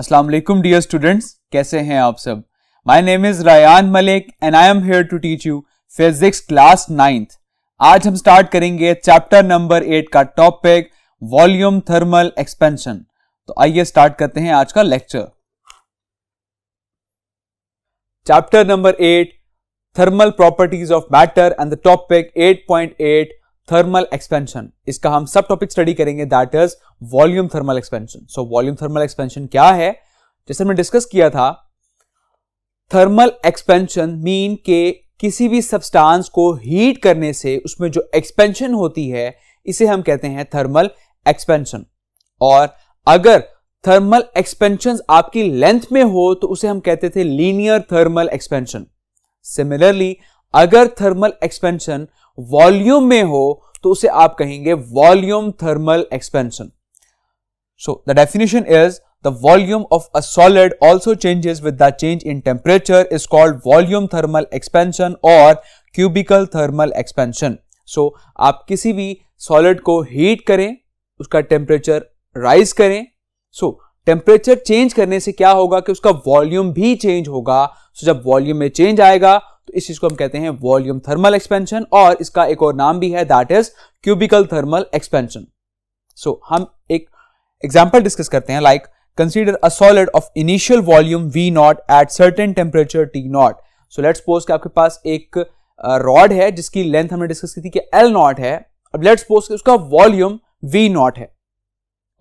अस्सलाम वालेकुम dear students कैसे हैं आप सब my name is Rayan Malik and I am here to teach you physics class ninth आज हम स्टार्ट करेंगे चैप्टर नंबर एट का टॉपिक वॉल्यूम थर्मल एक्सपेंशन तो आइए स्टार्ट करते हैं आज का lecture chapter number eight thermal properties of matter and the topic eight thermal expansion इसका हम सब टॉपिक स्टडी करेंगे that is volume thermal expansion so volume thermal expansion क्या है जैसे मैं डिस्कस किया था थर्मल एक्सपेंशन मीन के किसी भी सब्सटेंस को हीट करने से उसमें जो एक्सपेंशन होती है इसे हम कहते हैं थर्मल एक्सपेंशन और अगर थर्मल एक्सपेंशन आपकी लेंथ में हो तो उसे हम कहते थे लीनियर थर्मल एक्सपेंशन सिमिलरली अगर थर्मल एक्सपेंशन वॉल्यूम में हो तो उसे आप कहेंगे volume thermal expansion so the definition is the volume of a solid also changes with the change in temperature is called volume thermal expansion और cubical thermal expansion so आप किसी भी सॉलिड को हीट करें उसका टेम्परेचर राइज करें सो temperature change करने से क्या होगा कि उसका वॉल्यूम भी चेंज होगा सो so, जब वॉल्यूम में चेंज आएगा तो इस चीज को हम कहते हैं वॉल्यूम थर्मल एक्सपेंशन और इसका एक और नाम भी है that is cubical thermal expansion so हम एक एग्जाम्पल डिस्कस करते हैं like consider a solid of initial volume V naught at certain temperature T naught so let suppose कि आपके पास एक रॉड uh, है जिसकी लेंथ हमने डिस्कस की थी कि एल नॉट है अब लेट सपोज कि उसका वॉल्यूम वी नॉट है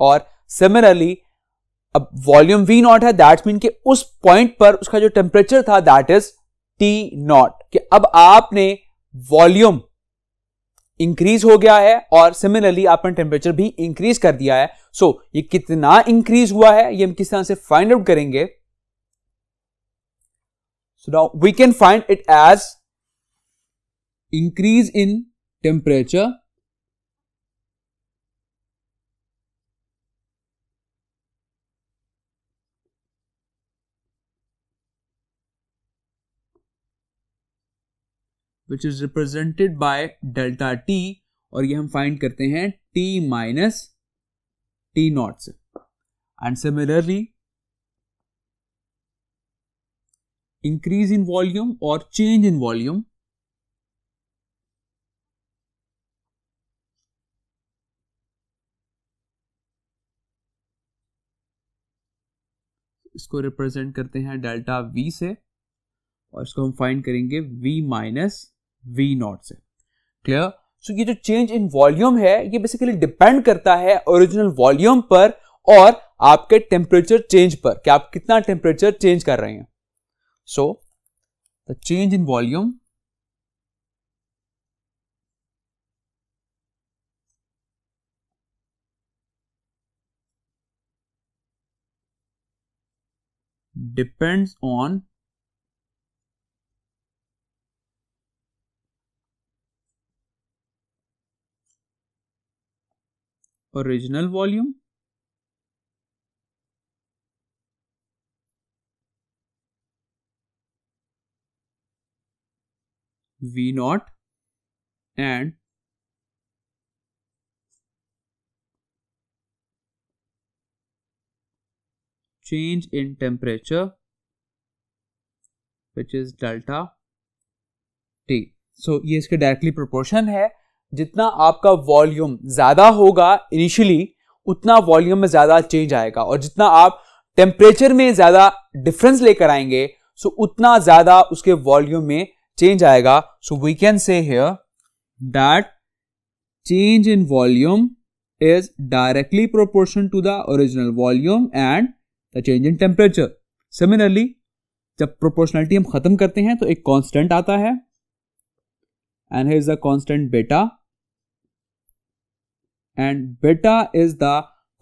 और सिमिलरली अब वॉल्यूम वी नॉट है दैट मीन कि उस पॉइंट पर उसका जो टेम्परेचर था दैट इज टी नॉट कि अब आपने वॉल्यूम इंक्रीज हो गया है और सिमिलरली आपने टेम्परेचर भी इंक्रीज कर दिया है सो so, ये कितना इंक्रीज हुआ है ये हम किस तरह से फाइंड आउट करेंगे so now we can find it as increase in temperature which is represented by delta T और ये हम फाइंड करते हैं टी माइनस टी नॉट से and similarly increase in volume और चेंज इन वॉल्यूम इसको represent करते हैं डेल्टा वी से और इसको हम फाइंड करेंगे वी माइनस वी नॉट से क्लियर सो ये जो चेंज इन वॉल्यूम है ये बेसिकली डिपेंड करता है ओरिजिनल वॉल्यूम पर और आपके टेम्परेचर चेंज पर कि आप कितना टेम्परेचर चेंज कर रहे हैं so the change in volume depends on original volume V naught and change in temperature which is delta T. So ये इसके directly प्रोपोर्शन है जितना आपका वॉल्यूम ज़्यादा होगा इनिशियली उतना वॉल्यूम में ज़्यादा चेंज आएगा और जितना आप टेम्परेचर में ज़्यादा डिफरेंस लेकर आएंगे सो उतना ज़्यादा उसके वॉल्यूम में चेंज आएगा so we can say here that change in volume is directly proportion to the original volume and the change in temperature similarly जब प्रोपोर्शनलिटी हम खत्म करते हैं तो एक कॉन्स्टेंट आता है and he is the constant beta and beta is the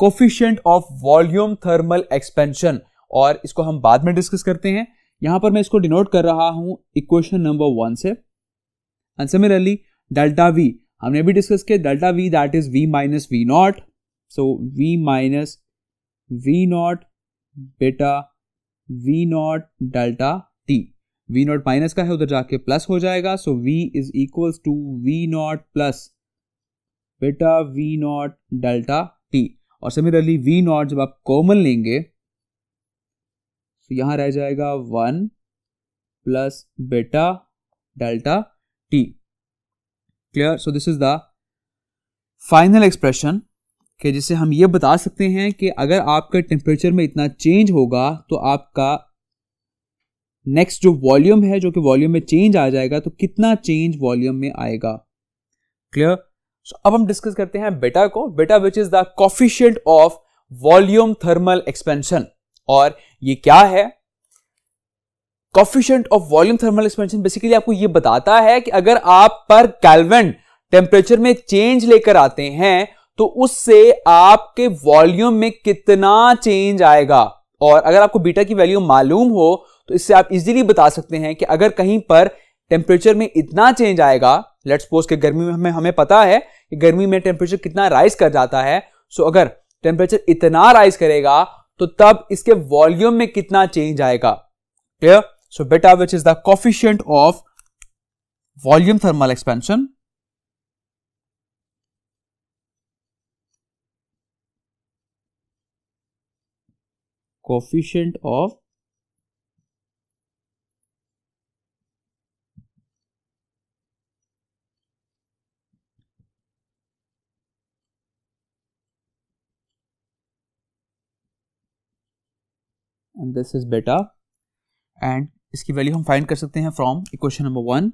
coefficient of volume thermal expansion और इसको हम बाद में डिस्कस करते हैं यहां पर मैं इसको डिनोट कर रहा हूं इक्वेशन नंबर वन से एंड सिमिलरली डेल्टा वी हमने भी डिस्कस किया delta V that is V minus V naught so V minus V naught beta V naught delta T V naught minus का है उधर जाके प्लस हो जाएगा so V is equals to V naught plus beta V naught delta T और similarly V naught जब आप common लेंगे तो यहां रह जाएगा one plus beta delta T clear so this is the final expression कि जिसे हम ये बता सकते हैं कि अगर आपका टेम्परेचर में इतना चेंज होगा तो आपका नेक्स्ट जो वॉल्यूम है जो कि वॉल्यूम में चेंज आ जाएगा तो कितना चेंज वॉल्यूम में आएगा क्लियर सो अब हम डिस्कस करते हैं बेटा को beta which is the coefficient of volume thermal expansion और ये क्या है coefficient of volume thermal expansion basically आपको ये बताता है कि अगर आप पर कैल्वन टेम्परेचर में चेंज लेकर आते हैं तो उससे आपके वॉल्यूम में कितना चेंज आएगा और अगर आपको बीटा की वैल्यू मालूम हो तो इससे आप इजीली बता सकते हैं कि अगर कहीं पर टेम्परेचर में इतना चेंज आएगा लेट्स सपोज कि गर्मी में हमें हमें पता है कि गर्मी में टेम्परेचर कितना राइज कर जाता है सो so, अगर टेम्परेचर इतना राइज करेगा तो तब इसके वॉल्यूम में कितना चेंज आएगा clear so beta which is the coefficient of volume thermal expansion coefficient of and this is beta and इसकी वैल्यू हम फाइंड कर सकते हैं from equation number one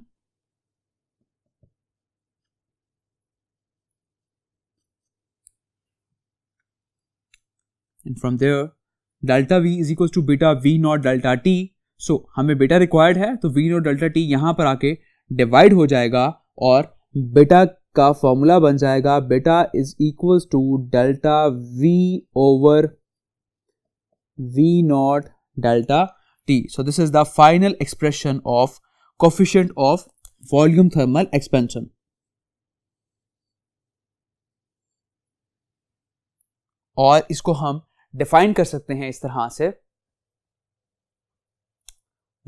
and from there delta V is equal to beta V naught delta T so हमें beta required है तो we naught delta T यहां पर आके डिवाइड हो जाएगा और बेटा का फॉर्मूला बन जाएगा beta is equal to delta V over V naught delta T. So this is the final expression of coefficient of volume thermal expansion. और इसको हम डिफाइन कर सकते हैं इस तरह से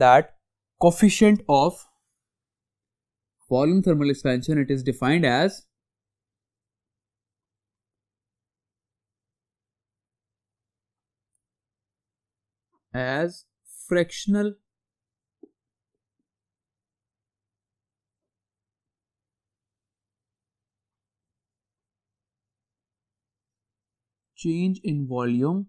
that coefficient of volume thermal expansion it is defined as as fractional change in volume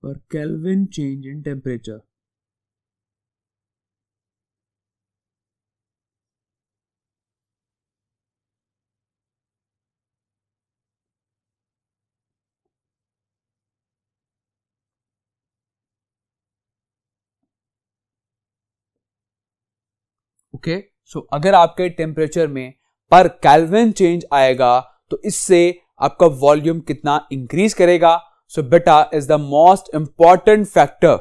per Kelvin change in temperature. Okay so अगर आपके टेम्परेचर में पर कैलविन चेंज आएगा तो इससे आपका वॉल्यूम कितना इंक्रीज करेगा so beta is the most important factor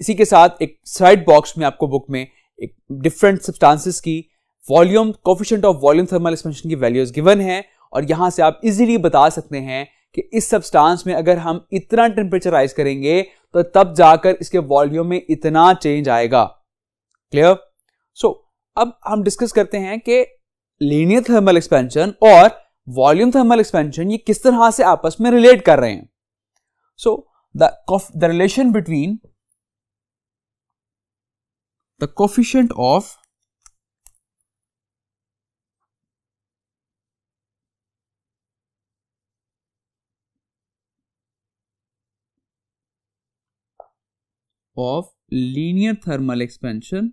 इसी के साथ एक साइड बॉक्स में आपको बुक में एक डिफरेंट सब्सटेंसेस की volume coefficient of volume thermal expansion की वैल्यूज गिवन है और यहां से आप इजीली बता सकते हैं कि इस सब्सटेंस में अगर हम इतना टेम्परेचर राइज करेंगे तो तब जाकर इसके वॉल्यूम में इतना चेंज आएगा क्लियर सो so, अब हम डिस्कस करते हैं कि लीनियर थर्मल एक्सपेंशन और वॉल्यूम थर्मल एक्सपेंशन ये किस तरह से आपस में रिलेट कर रहे हैं so the relation between the coefficient of of linear thermal expansion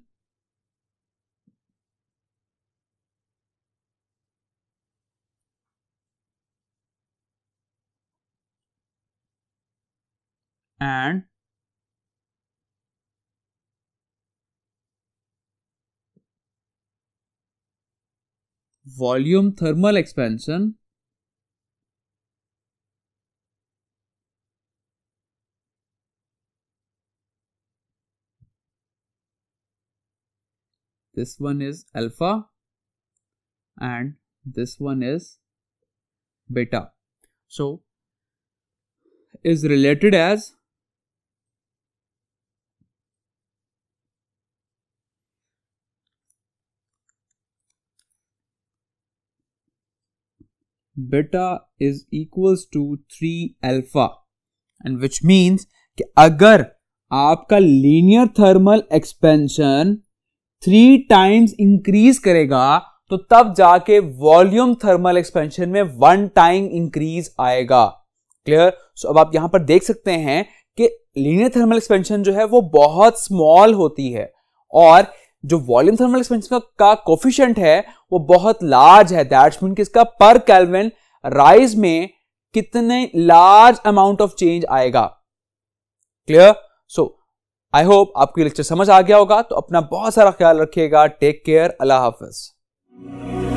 and volume thermal expansion this one is alpha and this one is beta so is related as beta is equals to three alpha and which means कि अगर आपका linear thermal expansion three times increase करेगा तो तब जाके volume thermal expansion में one time increase आएगा clear so so, अब आप यहां पर देख सकते हैं कि लीनियर थर्मल एक्सपेंशन जो है वो बहुत स्मॉल होती है और जो वॉल्यूम थर्मल एक्सपेंशन का कोफिशियंट है वो बहुत लार्ज है दैट्स मीन कि इसका पर कैलविन राइज में कितने लार्ज अमाउंट ऑफ चेंज आएगा क्लियर सो आई होप आपको लेक्चर समझ आ गया होगा तो अपना बहुत सारा ख्याल रखिएगा टेक केयर अल्लाह हाफिज